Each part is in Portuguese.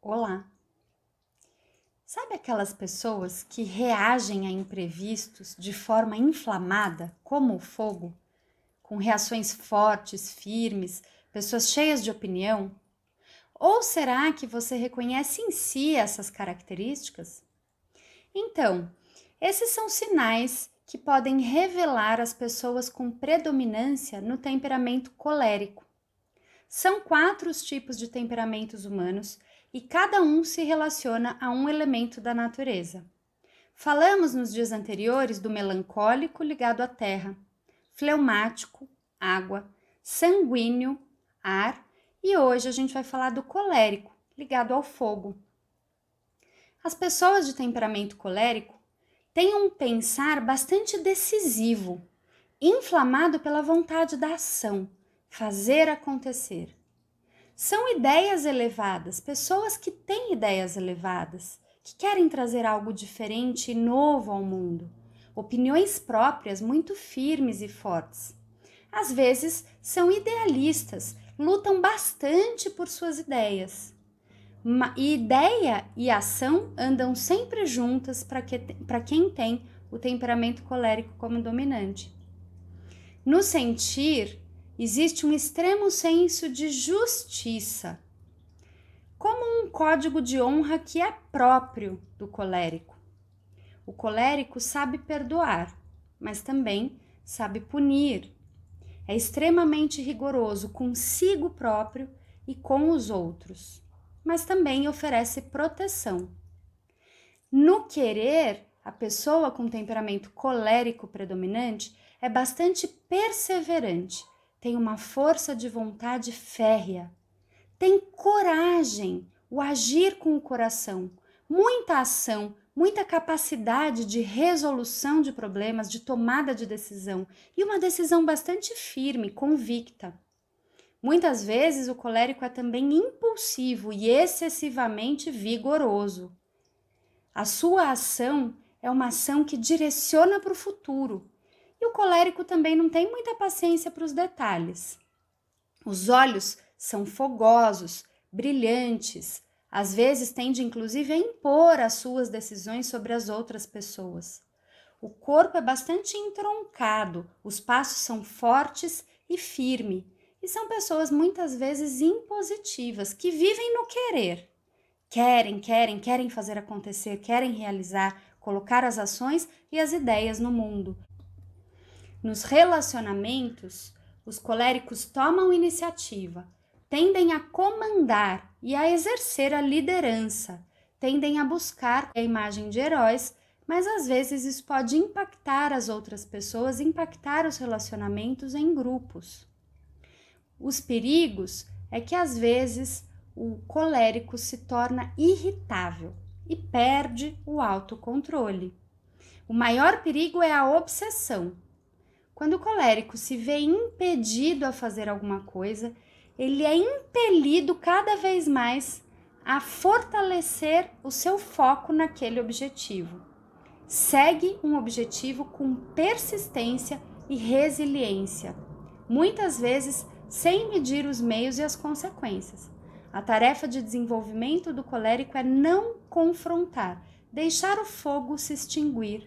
Olá! Sabe aquelas pessoas que reagem a imprevistos de forma inflamada, como o fogo, com reações fortes, firmes, pessoas cheias de opinião? Ou será que você reconhece em si essas características? Então, esses são sinais que podem revelar as pessoas com predominância no temperamento colérico. São quatro os tipos de temperamentos humanos e cada um se relaciona a um elemento da natureza. Falamos nos dias anteriores do melancólico ligado à terra, fleumático, água, sanguíneo, ar, e hoje a gente vai falar do colérico, ligado ao fogo. As pessoas de temperamento colérico têm um pensar bastante decisivo, inflamado pela vontade da ação, fazer acontecer. São ideias elevadas, pessoas que têm ideias elevadas, que querem trazer algo diferente e novo ao mundo, opiniões próprias muito firmes e fortes. Às vezes são idealistas, lutam bastante por suas ideias. E ideia e ação andam sempre juntas para que, quem tem o temperamento colérico como dominante. No sentir, existe um extremo senso de justiça, como um código de honra que é próprio do colérico. O colérico sabe perdoar, mas também sabe punir. É extremamente rigoroso consigo próprio e com os outros, mas também oferece proteção. No querer, a pessoa com temperamento colérico predominante é bastante perseverante tem uma força de vontade férrea, tem coragem, o agir com o coração, muita ação, muita capacidade de resolução de problemas, de tomada de decisão e uma decisão bastante firme, convicta. Muitas vezes o colérico é também impulsivo e excessivamente vigoroso. A sua ação é uma ação que direciona para o futuro, e o colérico também não tem muita paciência para os detalhes. Os olhos são fogosos, brilhantes, às vezes tende inclusive a impor as suas decisões sobre as outras pessoas. O corpo é bastante entroncado, os passos são fortes e firme, e são pessoas muitas vezes impositivas que vivem no querer. Querem, querem, querem fazer acontecer, querem realizar, colocar as ações e as ideias no mundo, nos relacionamentos, os coléricos tomam iniciativa, tendem a comandar e a exercer a liderança, tendem a buscar a imagem de heróis, mas às vezes isso pode impactar as outras pessoas, impactar os relacionamentos em grupos. Os perigos é que às vezes o colérico se torna irritável e perde o autocontrole. O maior perigo é a obsessão, quando o colérico se vê impedido a fazer alguma coisa, ele é impelido cada vez mais a fortalecer o seu foco naquele objetivo. Segue um objetivo com persistência e resiliência, muitas vezes sem medir os meios e as consequências. A tarefa de desenvolvimento do colérico é não confrontar, deixar o fogo se extinguir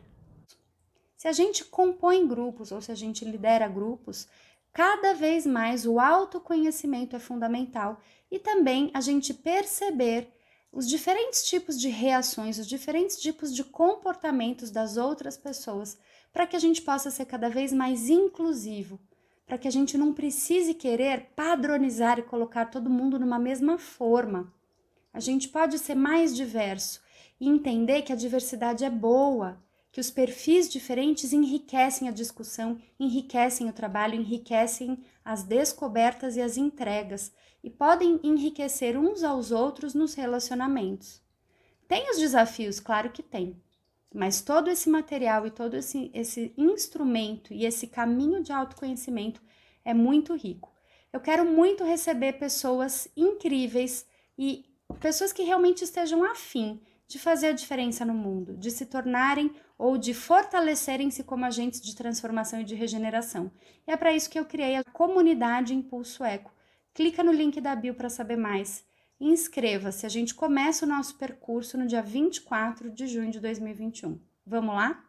se a gente compõe grupos ou se a gente lidera grupos, cada vez mais o autoconhecimento é fundamental e também a gente perceber os diferentes tipos de reações, os diferentes tipos de comportamentos das outras pessoas, para que a gente possa ser cada vez mais inclusivo, para que a gente não precise querer padronizar e colocar todo mundo numa mesma forma. A gente pode ser mais diverso e entender que a diversidade é boa, que os perfis diferentes enriquecem a discussão, enriquecem o trabalho, enriquecem as descobertas e as entregas e podem enriquecer uns aos outros nos relacionamentos. Tem os desafios, claro que tem, mas todo esse material e todo esse, esse instrumento e esse caminho de autoconhecimento é muito rico. Eu quero muito receber pessoas incríveis e pessoas que realmente estejam afim de fazer a diferença no mundo, de se tornarem ou de fortalecerem-se como agentes de transformação e de regeneração. E é para isso que eu criei a comunidade Impulso Eco. Clica no link da bio para saber mais. Inscreva-se, a gente começa o nosso percurso no dia 24 de junho de 2021. Vamos lá?